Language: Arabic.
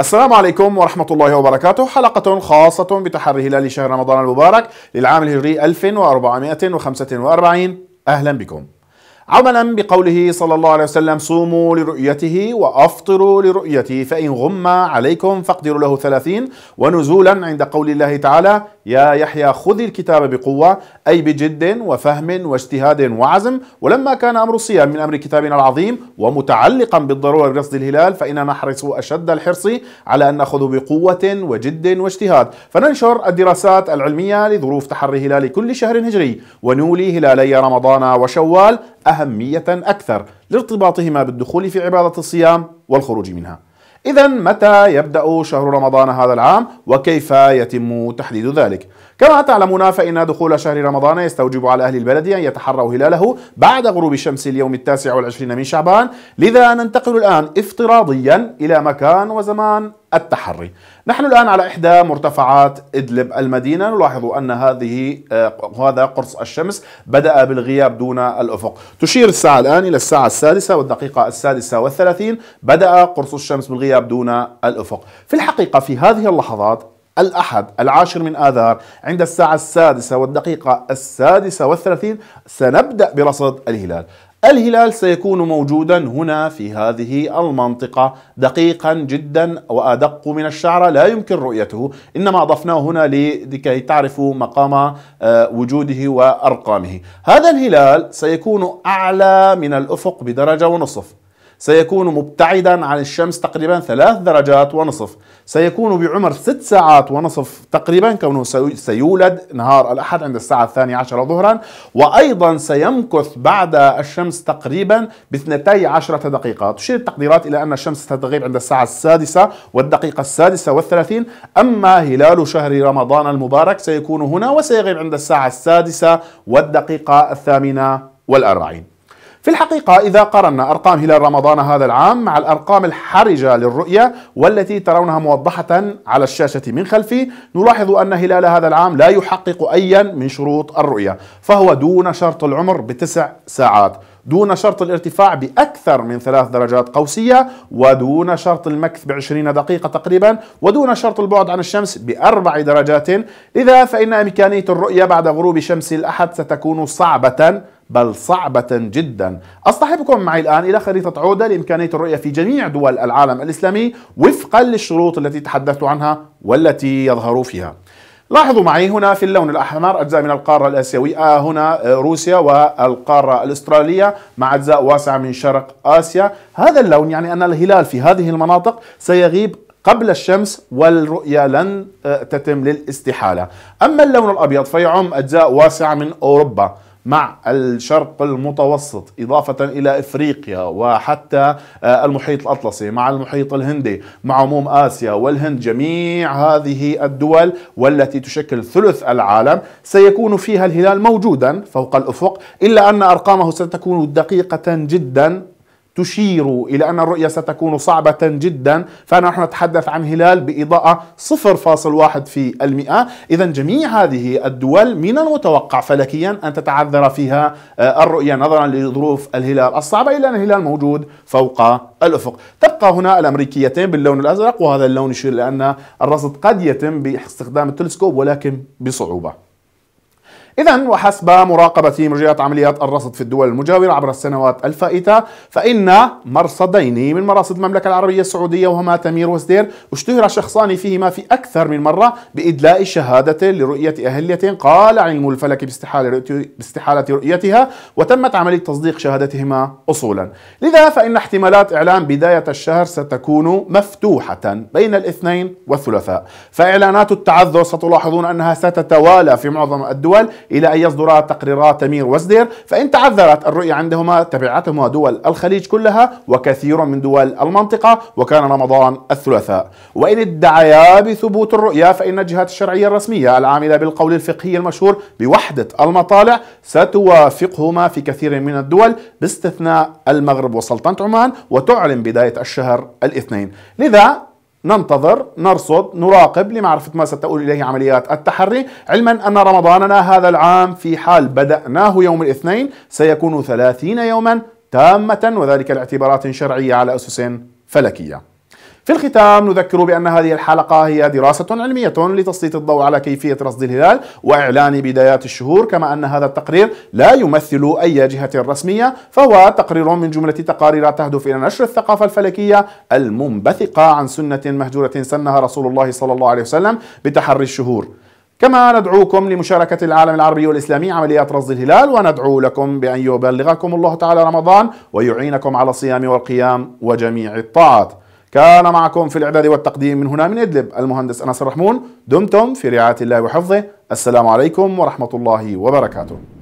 السلام عليكم ورحمة الله وبركاته حلقة خاصة بتحري هلال شهر رمضان المبارك للعام الهجري 1445 أهلا بكم عملا بقوله صلى الله عليه وسلم صوموا لرؤيته وأفطروا لرؤيته فإن غم عليكم فاقدروا له ثلاثين ونزولا عند قول الله تعالى يا يحيى خذ الكتاب بقوة أي بجد وفهم واجتهاد وعزم ولما كان أمر الصيام من أمر كتابنا العظيم ومتعلقا بالضرورة برصد الهلال فإننا نحرص أشد الحرص على أن نأخذ بقوة وجد واجتهاد فننشر الدراسات العلمية لظروف تحري هلال كل شهر هجري ونولي هلالي رمضان وشوال أهمية أكثر لارتباطهما بالدخول في عبادة الصيام والخروج منها إذا متى يبدأ شهر رمضان هذا العام وكيف يتم تحديد ذلك؟ كما تعلمون فإن دخول شهر رمضان يستوجب على أهل البلد أن يتحروا هلاله بعد غروب الشمس اليوم التاسع والعشرين من شعبان لذا ننتقل الآن افتراضيا إلى مكان وزمان التحري نحن الآن على إحدى مرتفعات إدلب المدينة نلاحظ أن هذه آه هذا قرص الشمس بدأ بالغياب دون الأفق تشير الساعة الآن إلى الساعة السادسة والدقيقة السادسة والثلاثين بدأ قرص الشمس بالغياب دون الأفق في الحقيقة في هذه اللحظات الأحد العاشر من آذار عند الساعة السادسة والدقيقة السادسة والثلاثين سنبدأ برصد الهلال الهلال سيكون موجودا هنا في هذه المنطقة دقيقا جدا وأدق من الشعرة لا يمكن رؤيته إنما أضفناه هنا لكي تعرفوا مقام آه، وجوده وأرقامه هذا الهلال سيكون أعلى من الأفق بدرجة ونصف سيكون مبتعدا عن الشمس تقريبا ثلاث درجات ونصف سيكون بعمر ست ساعات ونصف تقريبا كونه سيولد نهار الأحد عند الساعة الثانية عشرة ظهرا وأيضا سيمكث بعد الشمس تقريبا باثنتي عشرة دقيقة تشير التقديرات إلى أن الشمس ستغيب عند الساعة السادسة والدقيقة السادسة والثلاثين أما هلال شهر رمضان المبارك سيكون هنا وسيغيب عند الساعة السادسة والدقيقة الثامنة والأربعين في الحقيقة إذا قارنا أرقام هلال رمضان هذا العام مع الأرقام الحرجة للرؤية والتي ترونها موضحة على الشاشة من خلفي نلاحظ أن هلال هذا العام لا يحقق أيا من شروط الرؤية فهو دون شرط العمر بتسع ساعات دون شرط الارتفاع بأكثر من ثلاث درجات قوسية ودون شرط المكث بعشرين دقيقة تقريبا ودون شرط البعد عن الشمس بأربع درجات إذا فإن إمكانية الرؤية بعد غروب شمس الأحد ستكون صعبة بل صعبة جدا أصطحبكم معي الآن إلى خريطة عودة لإمكانية الرؤية في جميع دول العالم الإسلامي وفقا للشروط التي تحدثت عنها والتي يظهر فيها لاحظوا معي هنا في اللون الأحمر أجزاء من القارة الآسيوية آه، هنا آه، روسيا والقارة الأسترالية مع أجزاء واسعة من شرق آسيا هذا اللون يعني أن الهلال في هذه المناطق سيغيب قبل الشمس والرؤية لن آه، تتم للاستحالة أما اللون الأبيض فيعم أجزاء واسعة من أوروبا مع الشرق المتوسط إضافة إلى إفريقيا وحتى آه، المحيط الأطلسي مع المحيط الهندي مع عموم آسيا والهند جميع هذه الدول والتي تشكل ثلث العالم سيكون فيها الهلال موجودا فوق الأفق إلا أن أرقامه ستكون دقيقة جدا تشير إلى أن الرؤية ستكون صعبة جدا فنحن نتحدث عن هلال بإضاءة 0.1 في المئة إذا جميع هذه الدول من المتوقع فلكيا أن تتعذر فيها آه، الرؤية نظرا لظروف الهلال الصعبة إلا أن الهلال موجود فوق الأفق تبقى هنا الأمريكيتين باللون الأزرق وهذا اللون يشير لأن الرصد قد يتم باستخدام التلسكوب ولكن بصعوبة إذا وحسب مراقبة مجريات عمليات الرصد في الدول المجاورة عبر السنوات الفائتة فإن مرصدين من مراصد المملكة العربية السعودية وهما تمير وسدير اشتهر شخصان فيهما في أكثر من مرة بإدلاء شهادة لرؤية أهلية قال علم الفلك باستحالة, باستحالة رؤيتها وتمت عملية تصديق شهادتهما أصولا لذا فإن احتمالات إعلان بداية الشهر ستكون مفتوحة بين الاثنين والثلاثاء فإعلانات التعذر ستلاحظون أنها ستتوالى في معظم الدول إلى أن يصدر تقريرات تمير وزدير فإن تعذرت الرؤية عندهما تبعتهما دول الخليج كلها وكثير من دول المنطقة وكان رمضان الثلاثاء وإن ادعيا بثبوت الرؤية فإن الجهات الشرعية الرسمية العاملة بالقول الفقهي المشهور بوحدة المطالع ستوافقهما في كثير من الدول باستثناء المغرب وسلطنة عمان وتعلن بداية الشهر الاثنين لذا ننتظر نرصد نراقب لمعرفة ما ستؤول إليه عمليات التحري علما أن رمضاننا هذا العام في حال بدأناه يوم الاثنين سيكون ثلاثين يوما تامة وذلك لاعتبارات شرعية على أسس فلكية في الختام نذكر بأن هذه الحلقة هي دراسة علمية لتسليط الضوء على كيفية رصد الهلال وإعلان بدايات الشهور كما أن هذا التقرير لا يمثل أي جهة رسمية فهو تقرير من جملة تقارير تهدف إلى نشر الثقافة الفلكية المنبثقة عن سنة مهجورة سنها رسول الله صلى الله عليه وسلم بتحري الشهور كما ندعوكم لمشاركة العالم العربي والإسلامي عمليات رصد الهلال وندعو لكم بأن يبلغكم الله تعالى رمضان ويعينكم على الصيام والقيام وجميع الطاعات كان معكم في الإعداد والتقديم من هنا من إدلب المهندس أنس الرحمون دمتم في رعاية الله وحفظه السلام عليكم ورحمة الله وبركاته